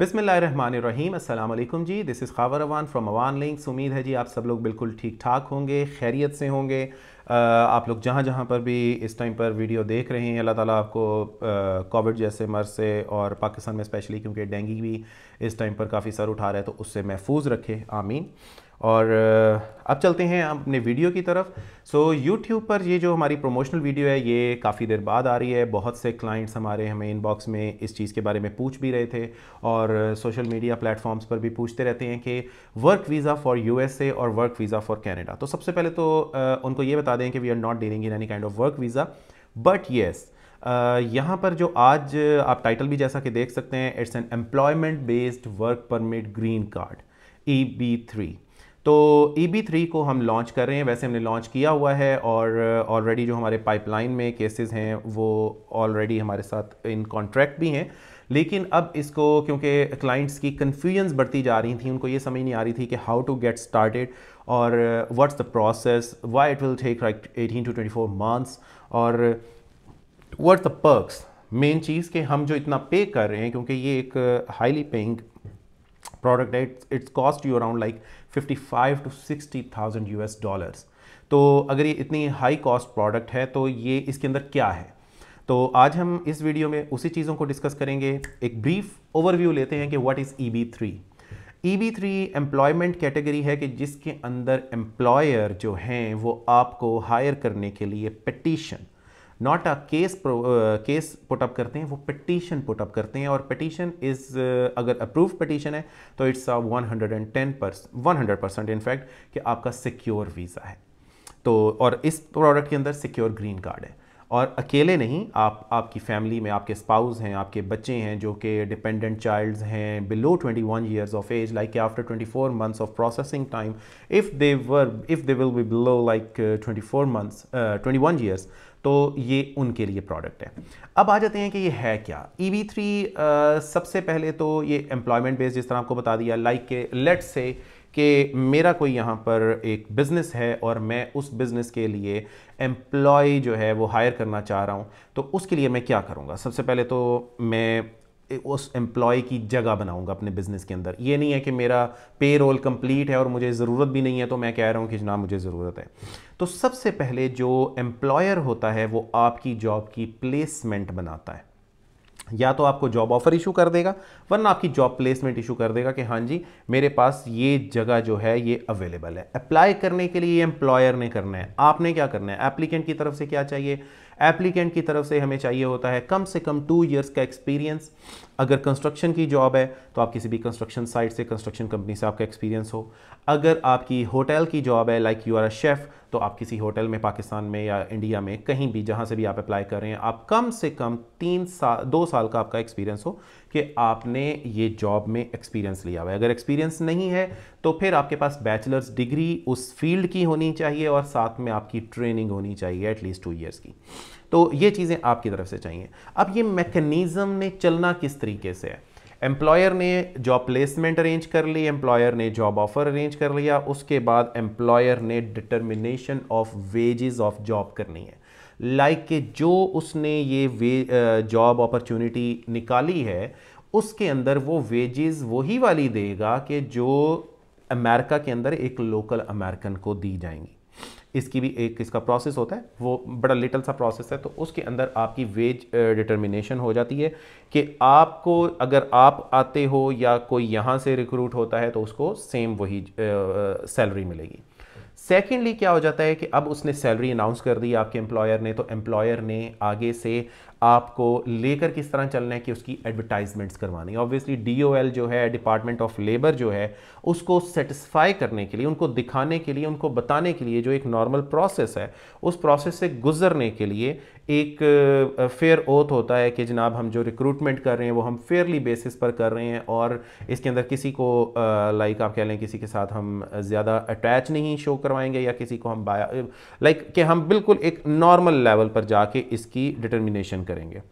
बिसमीम अल्लाम जी this is Khawar Awan from Awan links उम्मीद है जी आप सब लोग बिल्कुल ठीक ठाक होंगे खैरियत से होंगे आप लोग जहाँ जहाँ पर भी इस टाइम पर वीडियो देख रहे हैं अल्लाह ताला आपको कोविड जैसे मर्ज़ से और पाकिस्तान में स्पेशली क्योंकि डेंगी भी इस टाइम पर काफ़ी सर उठा रहा है तो उससे महफूज रखे आमीन और अब चलते हैं अपने वीडियो की तरफ सो so, यूट्यूब पर ये जो हमारी प्रोमोशनल वीडियो है ये काफ़ी देर बाद आ रही है बहुत से क्लाइंट्स हमारे हमें इनबॉक्स में इस चीज़ के बारे में पूछ भी रहे थे और सोशल मीडिया प्लेटफॉर्म्स पर भी पूछते रहते हैं कि वर्क वीज़ा फॉर यूएसए और वर्क वीज़ा फॉर कैनेडा तो सबसे पहले तो उनको ये बता दें कि we are not dealing in any kind of work visa but yes यहाँ पर जो आज आप टाइटल भी जैसा कि देख सकते हैं it's an employment based work permit green card E B three तो ई बी थ्री को हम लॉन्च कर रहे हैं वैसे हमने लॉन्च किया हुआ है और ऑलरेडी जो हमारे पाइपलाइन में केसेस हैं वो ऑलरेडी हमारे साथ इन कॉन्ट्रैक्ट भी हैं लेकिन अब इसको क्योंकि क्लाइंट्स की कन्फ्यूजन्स बढ़ती जा रही थी उनको ये समझ नहीं आ रही थी कि हाउ टू गेट स्टार्टेड और what's the process why it will take like eighteen to twenty four months और व्हाट्स द पर्क्स मेन चीज़ कि हम जो इतना पे कर रहे हैं क्योंकि ये एक हाईली पेइंग प्रोडक्ट है it's it's cost you around like 55 to 60,000 US dollars तो अगर ये इतनी हाई कॉस्ट प्रोडक्ट है तो ये इसके अंदर क्या है तो आज हम इस वीडियो में उसी चीज़ों को डिस्कस करेंगे एक ब्रीफ ओवरव्यू लेते हैं कि what is E B three E B three employment category है कि जिसके अंदर एम्प्लॉयर जो हैं वो आपको हायर करने के लिए petition not a case case put up करते हैं वो पटिशन पुट अप करते हैं और पटिशन इज़ uh, अगर अप्रूव पटिशन है तो it's a 110 percent one hundred percent in fact कि आपका सिक्योर वीज़ा है तो और इस प्रोडक्ट के अंदर सिक्योर ग्रीन कार्ड है और अकेले नहीं आप आपकी फैमिली में आपके स्पाउस हैं आपके बच्चे हैं जो कि डिपेंडेंट चाइल्ड्स हैं below 21 one years of age like after 24 months of processing time if they were if they will be below like 24 months 21 years तो ये उनके लिए प्रोडक्ट है अब आ जाते हैं कि ये है क्या ई वी थ्री सबसे पहले तो ये एम्प्लॉयमेंट बेस्ड जिस तरह आपको बता दिया लाइक के लेट से कि मेरा कोई यहाँ पर एक बिज़नेस है और मैं उस बिज़नेस के लिए एम्प्लॉय जो है वो हायर करना चाह रहा हूँ तो उसके लिए मैं क्या करूँगा सबसे पहले तो मैं उस एम्प्लॉय की जगह बनाऊंगा अपने बिजनेस के अंदर ये नहीं है कि मेरा पे रोल कंप्लीट है और मुझे ज़रूरत भी नहीं है तो मैं कह रहा हूँ कि जनाब मुझे ज़रूरत है तो सबसे पहले जो एम्प्लॉयर होता है वो आपकी जॉब की प्लेसमेंट बनाता है या तो आपको जॉब ऑफर इशू कर देगा वरना आपकी जॉब प्लेसमेंट इशू कर देगा कि हाँ जी मेरे पास ये जगह जो है ये अवेलेबल है अप्लाई करने के लिए एम्प्लॉयर ने करना है आपने क्या करना है एप्लीकेंट की तरफ से क्या चाहिए एप्लीकेंट की तरफ से हमें चाहिए होता है कम से कम टू ईयर्स का एक्सपीरियंस अगर कंस्ट्रक्शन की जॉब है तो आप किसी भी कंस्ट्रक्शन साइट से कंस्ट्रक्शन कंपनी से आपका एक्सपीरियंस हो अगर आपकी होटल की जॉब है like you are a chef तो आप किसी होटल में पाकिस्तान में या इंडिया में कहीं भी जहाँ से भी आप अप्लाई कर रहे हैं आप कम से कम तीन साल दो साल का आपका एक्सपीरियंस हो कि आपने ये जॉब में एक्सपीरियंस लिया हुआ है अगर एक्सपीरियंस नहीं है तो फिर आपके पास बैचलर्स डिग्री उस फील्ड की होनी चाहिए और साथ में आपकी ट्रेनिंग होनी चाहिए एटलीस्ट टू ईयर्स की तो ये चीज़ें आपकी तरफ से चाहिए अब ये मैकेनिज़्म ने चलना किस तरीके से है एम्प्लॉयर ने जॉब प्लेसमेंट अरेंज कर ली एम्प्लॉयर ने जॉब ऑफर अरेंज कर लिया उसके बाद एम्प्लॉयर ने determination of wages of job करनी है लाइक like के जो उसने ये वे जॉब अपॉर्चुनिटी निकाली है उसके अंदर वो वेजेस वही वाली देगा कि जो अमेरिका के अंदर एक लोकल अमेरिकन को दी जाएंगी इसकी भी एक इसका प्रोसेस होता है वो बड़ा लिटल सा प्रोसेस है तो उसके अंदर आपकी वेज डिटर्मिनेशन uh, हो जाती है कि आपको अगर आप आते हो या कोई यहाँ से रिक्रूट होता है तो उसको सेम वही सैलरी uh, uh, मिलेगी सेकेंडली क्या हो जाता है कि अब उसने सैलरी अनाउंस कर दी आपके एम्प्लॉयर ने तो एम्प्लॉयर ने आगे से आपको लेकर किस तरह चलना है कि उसकी एडवर्टाइजमेंट्स करवानी है ऑब्वियसली डीओएल जो है डिपार्टमेंट ऑफ लेबर जो है उसको सेटिस्फाई करने के लिए उनको दिखाने के लिए उनको बताने के लिए जो एक नॉर्मल प्रोसेस है उस प्रोसेस से गुजरने के लिए एक फेयर ओथ होता है कि जनाब हम जो रिक्रूटमेंट कर रहे हैं वो हम फेयरली बेसिस पर कर रहे हैं और इसके अंदर किसी को लाइक आप कह लें किसी के साथ हम ज़्यादा अटैच नहीं शो करवाएंगे या किसी को हम बाया लाइक कि हम बिल्कुल एक नॉर्मल लेवल पर जाके इसकी डिटर्मिनेशन करेंगे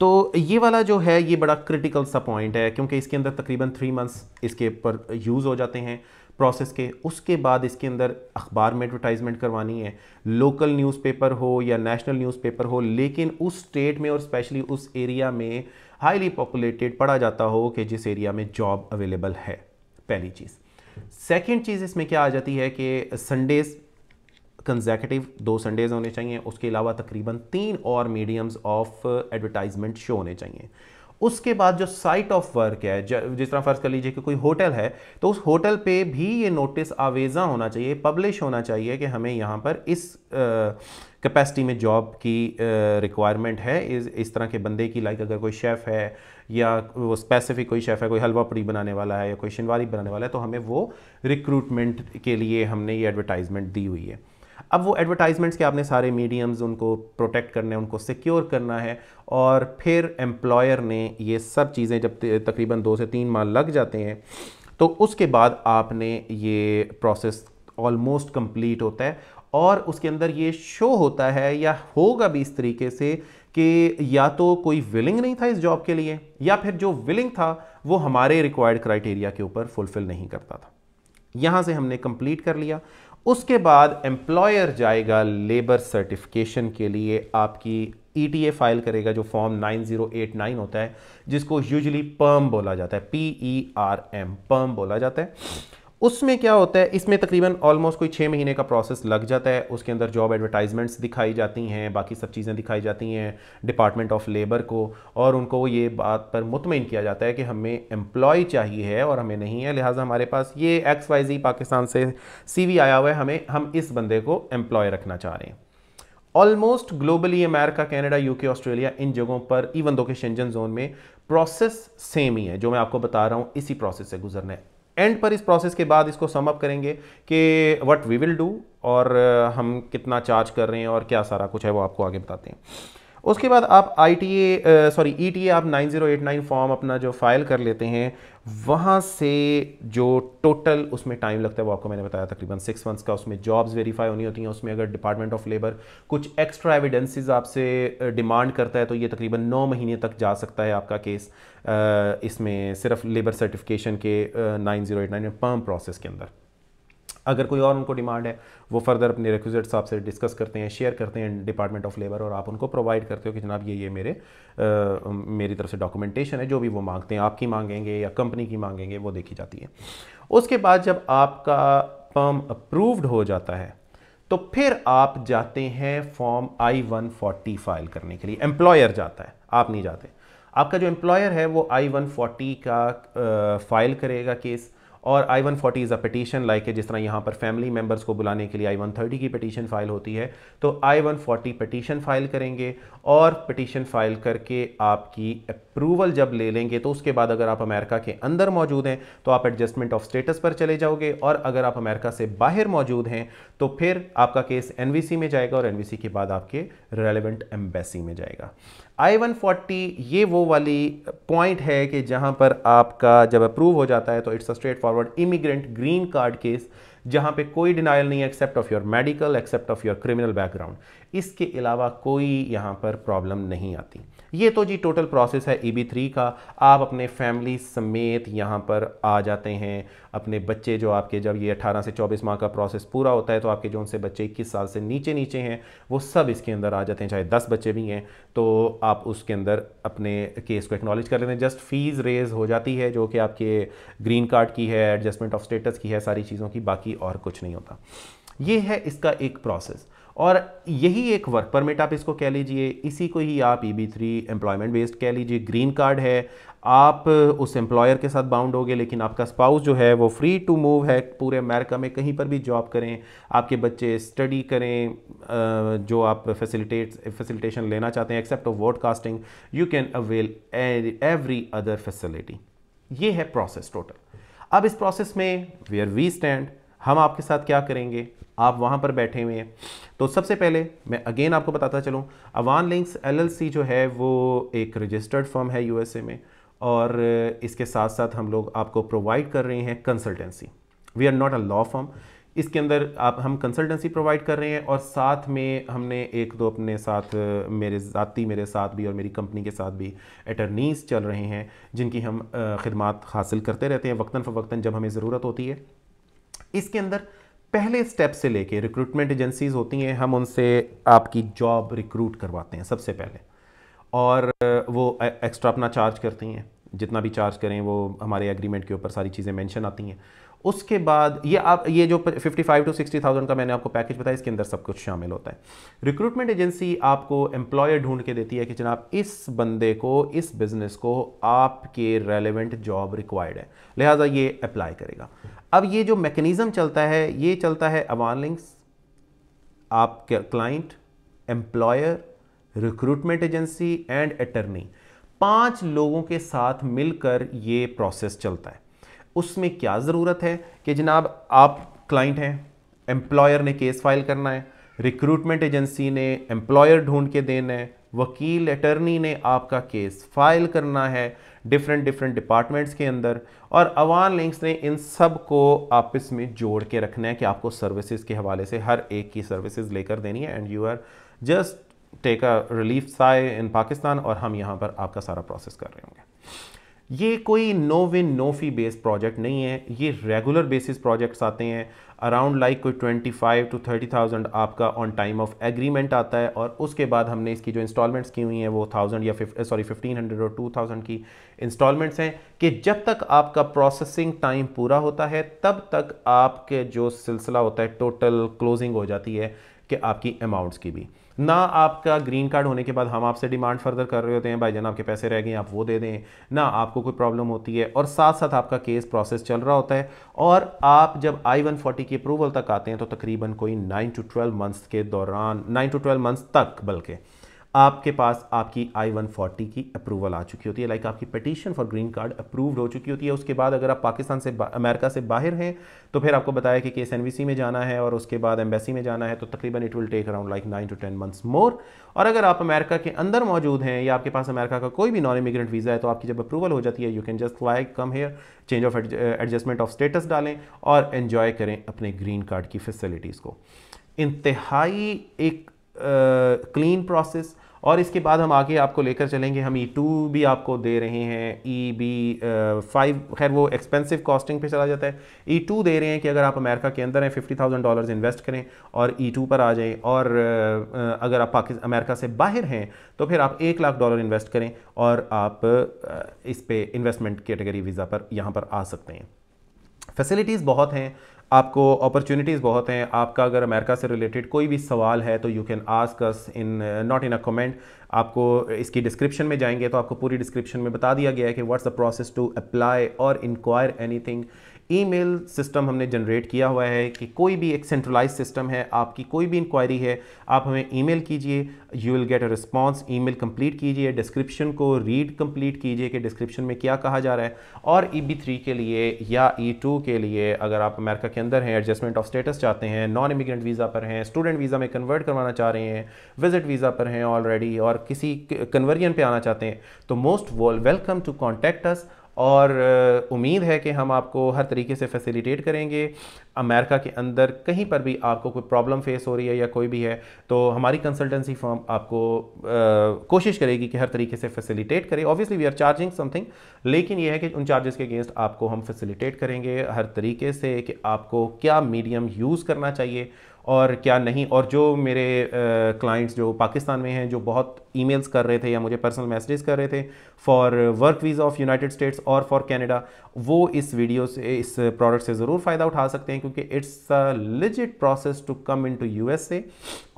तो ये वाला जो है ये बड़ा क्रिटिकल सा पॉइंट है क्योंकि इसके अंदर तकरीबन थ्री मंथ्स इसके पर यूज़ हो जाते हैं प्रोसेस के उसके बाद इसके अंदर अखबार में एडवर्टाइजमेंट करवानी है लोकल न्यूज़पेपर हो या नेशनल न्यूज़पेपर हो लेकिन उस स्टेट में और स्पेशली उस एरिया में हाईली पॉपुलेटेड पढ़ा जाता हो कि जिस एरिया में जॉब अवेलेबल है पहली चीज़ सेकेंड चीज़ इसमें क्या आ जाती है कि संडेज़ कंजैकेटिव दो संडेज़ होने चाहिए उसके अलावा तकरीबन तीन और मीडियम्स ऑफ एडवर्टाइजमेंट शो होने चाहिए उसके बाद जो साइट ऑफ वर्क है जिस तरह फर्ज कर लीजिए कि कोई होटल है तो उस होटल पे भी ये नोटिस आवेजा होना चाहिए पब्लिश होना चाहिए कि हमें यहाँ पर इस कैपेसिटी में जॉब की रिक्वायरमेंट है इस इस तरह के बंदे की लाइक अगर कोई शेफ़ है या वो स्पेसिफिक कोई शेफ़ है कोई हलवा पूरी बनाने वाला है या कोई शिनवारी बनाने वाला है तो हमें वो रिक्रूटमेंट के लिए हमने ये एडवर्टाइजमेंट दी हुई है अब वो एडवर्टाइजमेंट्स के आपने सारे मीडियम्स उनको प्रोटेक्ट करने उनको सिक्योर करना है और फिर एम्प्लॉयर ने ये सब चीज़ें जब तकरीबन दो से तीन माह लग जाते हैं तो उसके बाद आपने ये प्रोसेस ऑलमोस्ट कंप्लीट होता है और उसके अंदर ये शो होता है या होगा भी इस तरीके से कि या तो कोई विलिंग नहीं था इस जॉब के लिए या फिर जो विलिंग था वो हमारे रिक्वायर्ड क्राइटेरिया के ऊपर फुलफ़िल नहीं करता था यहाँ से हमने कंप्लीट कर लिया उसके बाद एम्प्लॉयर जाएगा लेबर सर्टिफिकेशन के लिए आपकी ई e फाइल करेगा जो फॉर्म 9089 होता है जिसको यूजली पर्म बोला जाता है P E R M perm बोला जाता है उसमें क्या होता है इसमें तकरीबन ऑलमोस्ट कोई छः महीने का प्रोसेस लग जाता है उसके अंदर जॉब एडवर्टाइजमेंट्स दिखाई जाती हैं बाकी सब चीज़ें दिखाई जाती हैं डिपार्टमेंट ऑफ लेबर को और उनको ये बात पर मुतमिन किया जाता है कि हमें एम्प्लॉय चाहिए है और हमें नहीं है लिहाजा हमारे पास ये एक्स वाई जी पाकिस्तान से सी आया हुआ है हमें हम इस बंदे को एम्प्लॉय रखना चाह रहे हैं almost globally America Canada UK Australia इन जगहों पर इवन दो के शेंजन जोन में प्रोसेस सेम ही है जो मैं आपको बता रहा हूँ इसी प्रोसेस से गुजरना है एंड पर इस प्रोसेस के बाद इसको सम अप करेंगे कि व्हाट वी विल डू और uh, हम कितना चार्ज कर रहे हैं और क्या सारा कुछ है वो आपको आगे बताते हैं उसके बाद आप I T A sorry E T A आप 9089 फॉर्म अपना जो फाइल कर लेते हैं वहाँ से जो टोटल उसमें टाइम लगता है वो आपको मैंने बताया तकरीबन सिक्स मंथ्स का उसमें जॉब्स वेरीफाई होनी होती हैं उसमें अगर डिपार्टमेंट ऑफ लेबर कुछ एक्स्ट्रा एविडेंसेस आपसे डिमांड करता है तो ये तकरीबन नौ महीने तक जा सकता है आपका केस इसमें सिर्फ लेबर सर्टिफिकेशन के nine zero eight nine process के अंदर अगर कोई और उनको डिमांड है वो फर्दर अपने रिक्विजिट्स आपसे डिस्कस करते हैं शेयर करते हैं डिपार्टमेंट ऑफ लेबर और आप उनको प्रोवाइड करते हो कि जनाब ये ये मेरे आ, मेरी तरफ से डॉक्यूमेंटेशन है जो भी वो मांगते हैं आपकी मांगेंगे या कंपनी की मांगेंगे वो देखी जाती है उसके बाद जब आपका फर्म अप्रूव्ड हो जाता है तो फिर आप जाते हैं form I one forty file करने के लिए एम्प्लॉयर जाता है आप नहीं जाते आपका जो एम्प्लॉयर है वो आई वन फोर्टी का फाइल करेगा केस और I one forty is a petition like है जिस तरह यहाँ पर फैमिली मेम्बर्स को बुलाने के लिए आई वन थर्टी की पटिशन फ़ाइल होती है तो I one forty petition file करेंगे और पटिशन फ़ाइल करके आपकी अप्रूवल जब ले लेंगे तो उसके बाद अगर आप अमेरिका के अंदर मौजूद हैं तो आप एडजस्टमेंट ऑफ स्टेटस पर चले जाओगे और अगर आप अमेरिका से बाहर मौजूद हैं तो फिर आपका केस एन में जाएगा और एन के बाद आपके रेलिवेंट एम्बेसी में जाएगा आई वन फोर्टी ये वो वाली पॉइंट है कि जहाँ पर आपका जब अप्रूव हो जाता है तो it's a straight forward immigrant green card case जहाँ पे कोई डिनाइल नहीं है except of your medical except of your criminal background इसके अलावा कोई यहाँ पर प्रॉब्लम नहीं आती ये तो जी टोटल प्रोसेस है ई बी थ्री का आप अपने फैमिली समेत यहाँ पर आ जाते हैं अपने बच्चे जो आपके जब ये 18 से 24 माह का प्रोसेस पूरा होता है तो आपके जो उनसे बच्चे इक्कीस साल से नीचे नीचे हैं वो सब इसके अंदर आ जाते हैं चाहे दस बच्चे भी हैं तो आप उसके अंदर अपने केस को एक्नॉलेज कर लेते हैं जस्ट फीस रेज हो जाती है जो कि आपके ग्रीन कार्ड की है एडजस्टमेंट ऑफ स्टेटस की है सारी चीज़ों की बाकी और कुछ नहीं होता ये है इसका एक प्रोसेस और यही एक वर्क परमिट आप इसको कह लीजिए इसी को ही आप E B three employment based कह लीजिए ग्रीन कार्ड है आप उस एम्प्लॉयर के साथ बाउंड होगे लेकिन आपका स्पाउस जो है वो फ्री टू मूव है पूरे अमेरिका में कहीं पर भी जॉब करें आपके बच्चे स्टडी करें जो आप फैसिलिटेट फैसिलिटेशन लेना चाहते हैं except of vote casting you can avail every other facility ये है प्रोसेस टोटल अब इस प्रोसेस में वेयर वी स्टैंड हम आपके साथ क्या करेंगे आप वहाँ पर बैठे हुए हैं तो सबसे पहले मैं अगेन आपको बताता चलूँ अवान लिंक्स एलएलसी जो है वो एक रजिस्टर्ड फर्म है यूएसए में और इसके साथ साथ हम लोग आपको प्रोवाइड कर रहे हैं consultancy we are not a law firm इसके अंदर आप हम कंसल्टेंसी प्रोवाइड कर रहे हैं और साथ में हमने एक दो अपने साथ मेरे ज़ाती मेरे साथ भी और मेरी कंपनी के साथ भी अटर्नीस चल रहे हैं जिनकी हम खदमात हासिल करते रहते हैं वक्ता फ़वक्ता जब हमें ज़रूरत होती है इसके अंदर पहले स्टेप से लेके रिक्रूटमेंट एजेंसीज होती हैं हम उनसे आपकी जॉब रिक्रूट करवाते हैं सबसे पहले और वो एक्स्ट्रा अपना चार्ज करती हैं जितना भी चार्ज करें वो हमारे एग्रीमेंट के ऊपर सारी चीज़ें मेंशन आती हैं उसके बाद ये आप ये जो 55 टू सिक्सटी थाउजेंड का मैंने आपको पैकेज बताया इसके अंदर सब कुछ शामिल होता है रिक्रूटमेंट एजेंसी आपको एम्प्लॉयर ढूंढ के देती है कि जनाब इस बंदे को इस बिजनेस को आपके रेलिवेंट जॉब रिक्वायर्ड है लिहाजा ये अप्लाई करेगा अब ये जो मैकेनिज़्म चलता है ये चलता है अवान लिंक्स आप client employer recruitment agency and attorney पांच लोगों के साथ मिलकर ये प्रोसेस चलता है उसमें क्या ज़रूरत है कि जनाब आप क्लाइंट हैं एम्प्लॉयर ने केस फाइल करना है रिक्रूटमेंट एजेंसी ने एम्प्लॉयर ढूंढ के देना है वकील अटर्नी ने आपका केस फाइल करना है डिफरेंट डिफरेंट डिपार्टमेंट्स के अंदर और अवान लिंक्स ने इन सब को आपस में जोड़ के रखना है कि आपको सर्विसेज के हवाले से हर एक की सर्विसेज लेकर देनी है and you are just take a relief say in Pakistan और हम यहाँ पर आपका सारा प्रोसेस कर रहे होंगे ये कोई no win no fee based project नहीं है ये रेगुलर बेसिस प्रोजेक्ट्स आते हैं अराउंड लाइक like कोई twenty five to thirty thousand आपका ऑन टाइम ऑफ एग्रीमेंट आता है और उसके बाद हमने इसकी जो इंस्टॉलमेंट्स की हुई हैं वो थाउजेंड या फिफ सॉरी फिफ्टीन हंड्रेड और टू थाउजेंड की इंस्टॉलमेंट्स हैं कि जब तक आपका प्रोसेसिंग टाइम पूरा होता है तब तक आपके जो सिलसिला होता है टोटल क्लोजिंग हो जाती है कि आपकी अमाउंट्स की भी ना आपका ग्रीन कार्ड होने के बाद हम आपसे डिमांड फर्दर कर रहे होते हैं भाई जान आपके पैसे रह गए आप वो दे दें ना आपको कोई प्रॉब्लम होती है और साथ साथ आपका केस प्रोसेस चल रहा होता है और आप जब आई वन फोर्टी की अप्रूवल तक आते हैं तो तकरीबन कोई नाइन टू ट्वेल्व मंथ्स के दौरान नाइन टू ट्वेल्व मंथ्स तक बल्कि आपके पास आपकी आई वन फोर्टी की अप्रूवल आ चुकी होती है लाइक आपकी petition for green card approved हो चुकी होती है उसके बाद अगर आप पाकिस्तान से अमेरिका से बाहर हैं तो फिर आपको बताया कि केस एनवीसी में जाना है और उसके बाद एम्बेसी में जाना है तो तकरीबन it will take around like nine to ten months more और अगर आप अमेरिका के अंदर मौजूद हैं या आपके पास अमेरिका का कोई भी नॉन इमिग्रेंट वीज़ा है तो आपकी जब अप्रूवल हो जाती है you can just like come here change of adjustment of status डालें और इन्जॉय करें अपने ग्रीन कार्ड की फैसिलिटीज़ को इंतहाई एक क्लीन प्रोसेस और इसके बाद हम आगे आपको लेकर चलेंगे हम ई e टू भी आपको दे रहे हैं ई बी फाइव खैर वो एक्सपेंसिव कॉस्टिंग पे चला जाता है ई e टू दे रहे हैं कि अगर आप अमेरिका के अंदर हैं फिफ्टी थाउजेंड डॉलर इन्वेस्ट करें और ई e टू पर आ जाएं और अगर आप पाकिस्तान अमेरिका से बाहर हैं तो फिर आप एक लाख डॉलर इन्वेस्ट करें और आप इस पर इन्वेस्टमेंट कैटेगरी वीज़ा पर यहाँ पर आ सकते हैं फैसिलिटीज़ बहुत हैं आपको अपॉर्चुनिटीज़ बहुत हैं आपका अगर अमेरिका से रिलेटेड कोई भी सवाल है तो you can ask us in not in a comment आपको इसकी डिस्क्रिप्शन में जाएंगे तो आपको पूरी डिस्क्रिप्शन में बता दिया गया है कि what's the process to apply और इंक्वायर एनीथिंग ईमेल सिस्टम हमने जनरेट किया हुआ है कि कोई भी एक सेंट्रलाइज सिस्टम है आपकी कोई भी इंक्वायरी है आप हमें ईमेल कीजिए you will get a response email complete कीजिए डिस्क्रिप्शन को रीड कंप्लीट कीजिए कि डिस्क्रिप्शन में क्या कहा जा रहा है और ई बी थ्री के लिए या ई e टू के लिए अगर आप अमेरिका के अंदर हैं एडजस्टमेंट ऑफ स्टेटस चाहते हैं नॉन इमिग्रेंट वीज़ा पर हैं स्टूडेंट वीज़ा में कन्वर्ट करवाना चाह रहे हैं विजिट वीज़ा पर हैं ऑलरेडी और किसी कन्वर्जन पर आना चाहते हैं तो most welcome to contact us और उम्मीद है कि हम आपको हर तरीके से फैसिलिटेट करेंगे अमेरिका के अंदर कहीं पर भी आपको कोई प्रॉब्लम फेस हो रही है या कोई भी है तो हमारी कंसल्टेंसी फॉर्म आपको आ, कोशिश करेगी कि हर तरीके से फैसिलिटेट करे obviously we are charging something लेकिन यह है कि उन चार्जेस के अगेंस्ट आपको हम फैसिलिटेट करेंगे हर तरीके से कि आपको क्या मीडियम यूज़ करना चाहिए और क्या नहीं और जो मेरे क्लाइंट्स जो पाकिस्तान में हैं जो बहुत ईमेल्स कर रहे थे या मुझे पर्सनल मैसेजेस कर रहे थे for work visa of United States और फॉर कनाडा वो इस वीडियो से इस प्रोडक्ट से ज़रूर फ़ायदा उठा सकते हैं क्योंकि it's a legit process to come in to you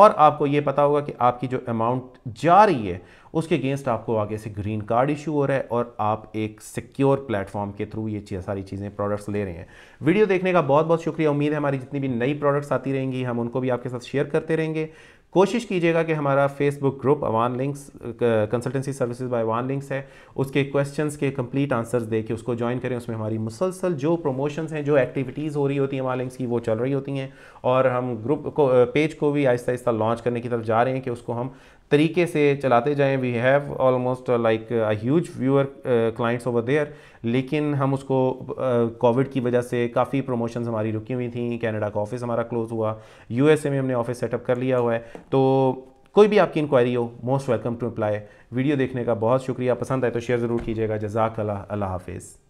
और आपको ये पता होगा कि आपकी जो अमाउंट जा रही है उसके अगेंस्ट आपको आगे से ग्रीन कार्ड इशू हो रहा है और आप एक सिक्योर प्लेटफॉर्म के थ्रू ये सारी चीज़ें प्रोडक्ट्स ले रहे हैं वीडियो देखने का बहुत बहुत शुक्रिया उम्मीद है हमारी जितनी भी नई प्रोडक्ट्स आती रहेंगी हम उनको भी आपके साथ शेयर करते रहेंगे कोशिश कीजिएगा कि हमारा Facebook group Awan links consultancy services by Awan links है उसके क्वेश्चंस के कंप्लीट आंसर्स दे के उसको ज्वाइन करें उसमें हमारी मुसलसल जो प्रमोशंस हैं जो एक्टिविटीज़ हो रही होती हैं अवान लिंक्स की वो चल रही होती हैं और हम ग्रुप को पेज को भी आहिस्ता आहिस्ता लॉन्च करने की तरफ जा रहे हैं कि उसको हम तरीके से चलाते जाएं we have almost like a huge viewer clients over there लेकिन हम उसको कोविड uh, की वजह से काफ़ी प्रमोशंस हमारी रुकी हुई थी कनाडा का ऑफिस हमारा क्लोज़ हुआ यूएसए में हमने ऑफिस सेटअप कर लिया हुआ है तो कोई भी आपकी इंक्वायरी हो most welcome to apply video देखने का बहुत शुक्रिया पसंद आए तो शेयर ज़रूर कीजिएगा जजाक अल्लाह अल्लाह हाफिज़